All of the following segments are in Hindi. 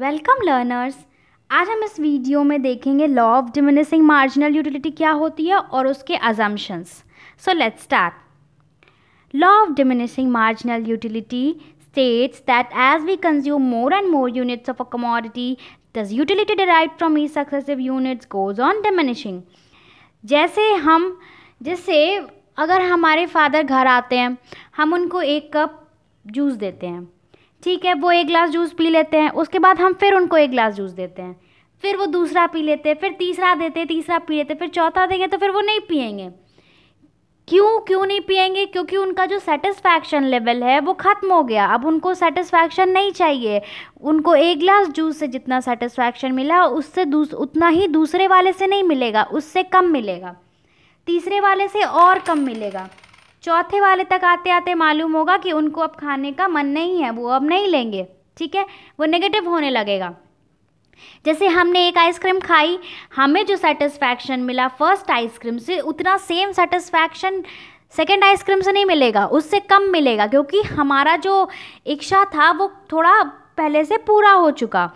वेलकम लर्नर्स आज हम इस वीडियो में देखेंगे law of diminishing marginal utility क्या होती है और उसके assumptions so let's start law of diminishing marginal utility states that as we consume more and more units of a commodity thus utility derive from the successive units goes on diminishing जैसे हम जैसे अगर हमारे फादर घर आते हैं हम उनको एक कप जूस देते हैं ठीक है वो एक गिलास जूस पी लेते हैं उसके बाद हम फिर उनको एक गिलास जूस देते हैं फिर वो दूसरा पी लेते हैं फिर तीसरा देते तीसरा पी लेते फिर चौथा देंगे तो फिर वो नहीं पियेंगे क्यों क्यों नहीं पियेंगे क्योंकि उनका जो सेटिस्फैक्शन लेवल है वो ख़त्म हो गया अब उनको सेटिस्फैक्शन नहीं चाहिए उनको एक गिलास जूस से जितना सेटिस्फैक्शन मिला उससे उतना ही दूसरे वाले से नहीं मिलेगा उससे कम मिलेगा तीसरे वाले से और कम मिलेगा चौथे वाले तक आते आते मालूम होगा कि उनको अब खाने का मन नहीं है वो अब नहीं लेंगे ठीक है वो नेगेटिव होने लगेगा जैसे हमने एक आइसक्रीम खाई हमें जो सेटिस्फैक्शन मिला फर्स्ट आइसक्रीम से उतना सेम सेटिस्फैक्शन सेकेंड आइसक्रीम से नहीं मिलेगा उससे कम मिलेगा क्योंकि हमारा जो इच्छा था वो थोड़ा पहले से पूरा हो चुका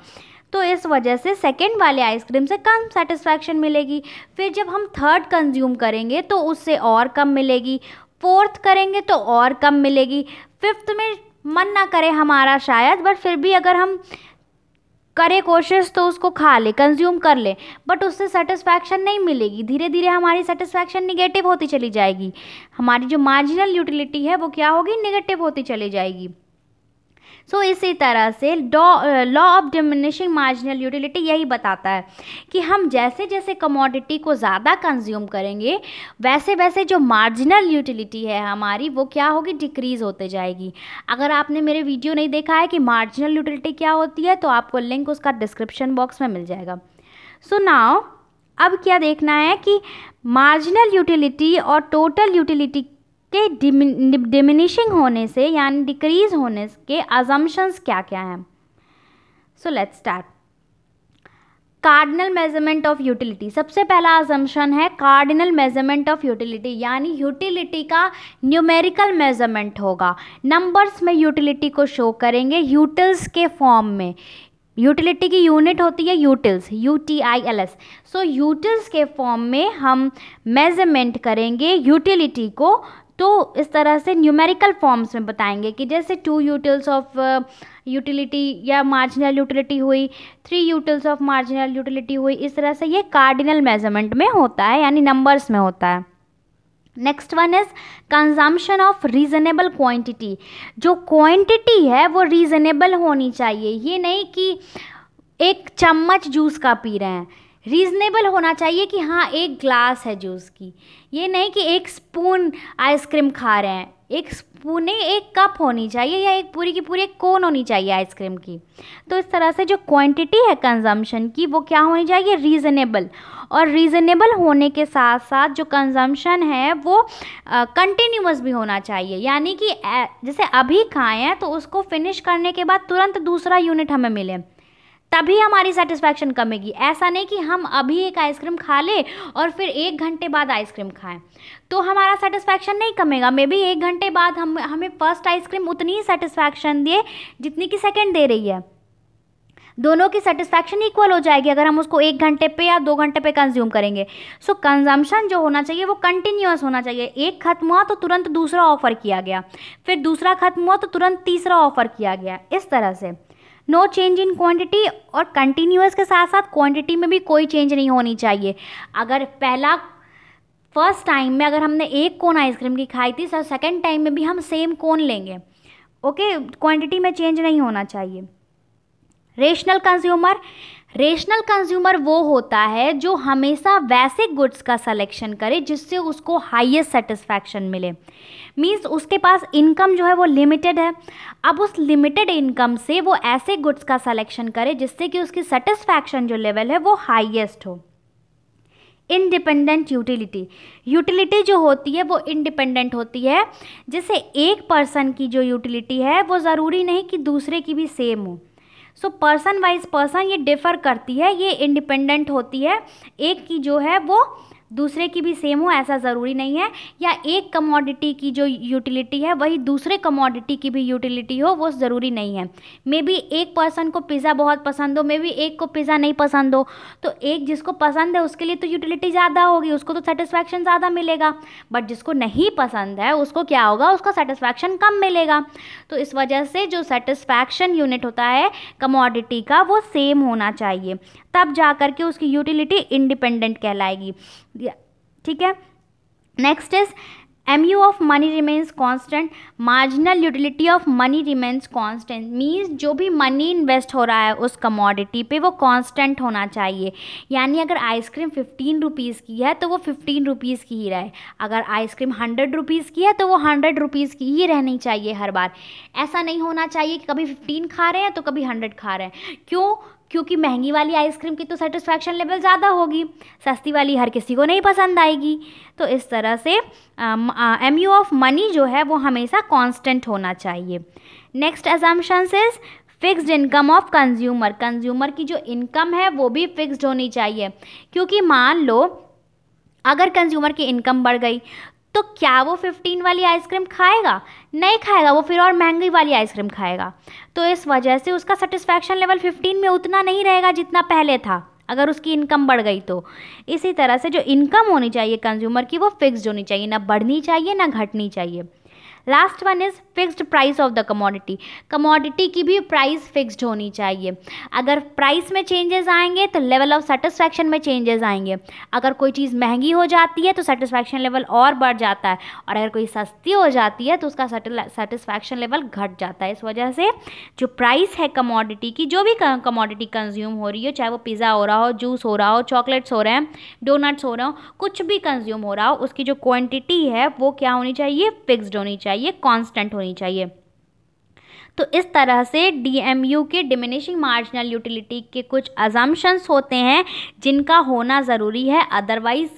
तो इस वजह से सेकेंड वाले आइसक्रीम से कम सेटिस्फैक्शन मिलेगी फिर जब हम थर्ड कंज्यूम करेंगे तो उससे और कम मिलेगी फोर्थ करेंगे तो और कम मिलेगी फिफ्थ में मन ना करे हमारा शायद बट फिर भी अगर हम करें कोशिश तो उसको खा ले कंज्यूम कर ले बट उससे सेटिस्फैक्शन नहीं मिलेगी धीरे धीरे हमारी सेटिस्फैक्शन निगेटिव होती चली जाएगी हमारी जो मार्जिनल यूटिलिटी है वो क्या होगी निगेटिव होती चली जाएगी सो so, इसी तरह से law of diminishing marginal utility यही बताता है कि हम जैसे जैसे कमोडिटी को ज़्यादा कंज्यूम करेंगे वैसे वैसे जो मार्जिनल यूटिलिटी है हमारी वो क्या होगी डिक्रीज़ होते जाएगी अगर आपने मेरे वीडियो नहीं देखा है कि मार्जिनल यूटिलिटी क्या होती है तो आपको लिंक उसका डिस्क्रिप्शन बॉक्स में मिल जाएगा सो so नाव अब क्या देखना है कि मार्जिनल यूटिलिटी और टोटल यूटिलिटी के डिमिनिशिंग होने से यानी डिक्रीज होने के अजम्पन्स क्या क्या हैं so let's start cardinal measurement of utility सबसे पहला अजम्पन है कार्डिनल मेजरमेंट ऑफ यूटिलिटी यानी यूटिलिटी का न्यूमेरिकल मेजरमेंट होगा नंबर्स में यूटिलिटी को शो करेंगे यूटिल्स के फॉर्म में यूटिलिटी की यूनिट होती है utils U T I L S so utils के फॉर्म में हम मेजरमेंट करेंगे यूटिलिटी को तो इस तरह से न्यूमेरिकल फॉर्म्स में बताएंगे कि जैसे टू यूटिल्स ऑफ यूटिलिटी या मार्जिनल यूटिलिटी हुई three utils of marginal utility हुई इस तरह से ये कार्डिनल मेजरमेंट में होता है यानी नंबर्स में होता है next one is consumption of reasonable quantity जो क्वांटिटी है वो रीजनेबल होनी चाहिए ये नहीं कि एक चम्मच जूस का पी रहे हैं रीज़नेबल होना चाहिए कि हाँ एक ग्लास है जूस की ये नहीं कि एक स्पून आइसक्रीम खा रहे हैं एक स्पून नहीं एक कप होनी चाहिए या एक पूरी की पूरी एक कोन होनी चाहिए आइसक्रीम की तो इस तरह से जो क्वांटिटी है कंजम्पशन की वो क्या होनी चाहिए रीज़नेबल और रीज़नेबल होने के साथ साथ जो कंजम्पशन है वो कंटिन्यूस भी होना चाहिए यानी कि जैसे अभी खाएँ तो उसको फिनिश करने के बाद तुरंत दूसरा यूनिट हमें मिले तभी हमारी सेटिस्फैक्शन कमेगी ऐसा नहीं कि हम अभी एक आइसक्रीम खा ले और फिर एक घंटे बाद आइसक्रीम खाएं तो हमारा सेटिस्फैक्शन नहीं कमेगा मे बी एक घंटे बाद हम हमें फर्स्ट आइसक्रीम उतनी ही सेटिस्फैक्शन दिए जितनी कि सेकेंड दे रही है दोनों की सेटिस्फैक्शन इक्वल हो जाएगी अगर हम उसको एक घंटे पे या दो घंटे पे कंज्यूम करेंगे सो so, कंजम्पशन जो होना चाहिए वो कंटिन्यूस होना चाहिए एक खत्म हुआ तो तुरंत दूसरा ऑफर किया गया फिर दूसरा खत्म हुआ तो तुरंत तीसरा ऑफर किया गया इस तरह से नो चेंज इन क्वांटिटी और कंटिन्यूस के साथ साथ क्वांटिटी में भी कोई चेंज नहीं होनी चाहिए अगर पहला फर्स्ट टाइम में अगर हमने एक कोन आइसक्रीम की खाई थी सर सेकेंड टाइम में भी हम सेम कोन लेंगे ओके क्वांटिटी में चेंज नहीं होना चाहिए रेशनल कंज्यूमर रेशनल कंज्यूमर वो होता है जो हमेशा वैसे गुड्स का सिलेक्शन करे जिससे उसको हाईएस्ट सेटिस्फैक्शन मिले मीन्स उसके पास इनकम जो है वो लिमिटेड है अब उस लिमिटेड इनकम से वो ऐसे गुड्स का सिलेक्शन करे जिससे कि उसकी सेटिस्फैक्शन जो लेवल है वो हाईएस्ट हो इंडिपेंडेंट यूटिलिटी यूटिलिटी जो होती है वो इंडिपेंडेंट होती है जैसे एक पर्सन की जो यूटिलिटी है वो ज़रूरी नहीं कि दूसरे की भी सेम हो सो पर्सन वाइज पर्सन ये डिफ़र करती है ये इंडिपेंडेंट होती है एक की जो है वो दूसरे की भी सेम हो ऐसा ज़रूरी नहीं है या एक कमोडिटी की जो यूटिलिटी है वही दूसरे कमोडिटी की भी यूटिलिटी हो वो ज़रूरी नहीं है मे बी एक पर्सन को पिज़्ज़ा बहुत पसंद हो मे बी एक को पिज़्ज़ा नहीं पसंद हो तो एक जिसको पसंद है उसके लिए तो यूटिलिटी ज़्यादा होगी उसको तो सेटिस्फैक्शन ज़्यादा मिलेगा बट जिसको नहीं पसंद है उसको क्या होगा उसका सेटिस्फैक्शन कम मिलेगा तो इस वजह से जो सेटिस्फैक्शन यूनिट होता है कमोडिटी का वो सेम होना चाहिए तब जा करके के उसकी यूटिलिटी इंडिपेंडेंट कहलाएगी दिया ठीक है next is M U of money remains constant marginal utility of money remains constant means जो भी मनी इन्वेस्ट हो रहा है उस कमोडिटी पे वो कॉन्स्टेंट होना चाहिए यानी अगर आइसक्रीम फिफ्टीन रुपीज़ की है तो वो फिफ्टीन रुपीज़ की ही रहे अगर आइसक्रीम हंड्रेड रुपीज़ की है तो वो हंड्रेड रुपीज़ की ही रहनी चाहिए हर बार ऐसा नहीं होना चाहिए कि कभी फिफ्टीन खा रहे हैं तो कभी हंड्रेड खा रहे हैं क्यों क्योंकि महंगी वाली आइसक्रीम की तो सेटिस्फैक्शन लेवल ज़्यादा होगी सस्ती वाली हर किसी को नहीं पसंद आएगी तो इस तरह से एम यू ऑफ मनी जो है वो हमेशा कांस्टेंट होना चाहिए next assumptions is fixed income of consumer consumer की जो इनकम है वो भी फिक्स्ड होनी चाहिए क्योंकि मान लो अगर कंज्यूमर की इनकम बढ़ गई तो क्या वो फिफ्टीन वाली आइसक्रीम खाएगा नहीं खाएगा वो फिर और महंगी वाली आइसक्रीम खाएगा तो इस वजह से उसका सेटिस्फैक्शन लेवल फिफ्टीन में उतना नहीं रहेगा जितना पहले था अगर उसकी इनकम बढ़ गई तो इसी तरह से जो इनकम होनी चाहिए कंज्यूमर की वो फिक्स होनी चाहिए ना बढ़नी चाहिए ना घटनी चाहिए last one is fixed price of the commodity commodity की भी प्राइस फिक्स्ड होनी चाहिए अगर प्राइस में चेंजेस आएंगे तो लेवल ऑफ सेटिस्फैक्शन में चेंजेस आएंगे अगर कोई चीज़ महंगी हो जाती है तो सेटिस्फैक्शन लेवल और बढ़ जाता है और अगर कोई सस्ती हो जाती है तो उसका सेटिस्फैक्शन लेवल घट जाता है इस वजह से जो प्राइस है कमोडिटी की जो भी कमोडिटी कंज्यूम हो रही हो चाहे वो पिज़्ज़ा हो रहा हो जूस हो रहा हो चॉकलेट्स हो रहे हैं डोनट्स हो रहे हो कुछ भी कंज्यूम हो रहा हो उसकी जो क्वान्टिटी है वो क्या होनी चाहिए फिक्सड होनी चाहिए चाहिए कांस्टेंट होनी चाहिए तो इस तरह से डीएमयू के डिमिनिशिंग मार्जिनल यूटिलिटी के कुछ अजम्पन्स होते हैं जिनका होना ज़रूरी है अदरवाइज़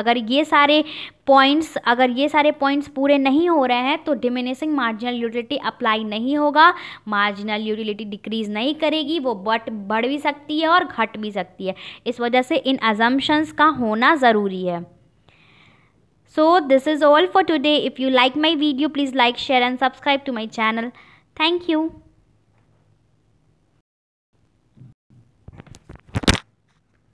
अगर ये सारे पॉइंट्स अगर ये सारे पॉइंट्स पूरे नहीं हो रहे हैं तो डिमिनिशिंग मार्जिनल यूटिलिटी अप्लाई नहीं होगा मार्जिनल यूटिलिटी डिक्रीज़ नहीं करेगी वो बट बढ़ भी सकती है और घट भी सकती है इस वजह से इन अजम्पन्स का होना ज़रूरी है So this is all for today. If you like my video, please like, share and subscribe to my channel. Thank you.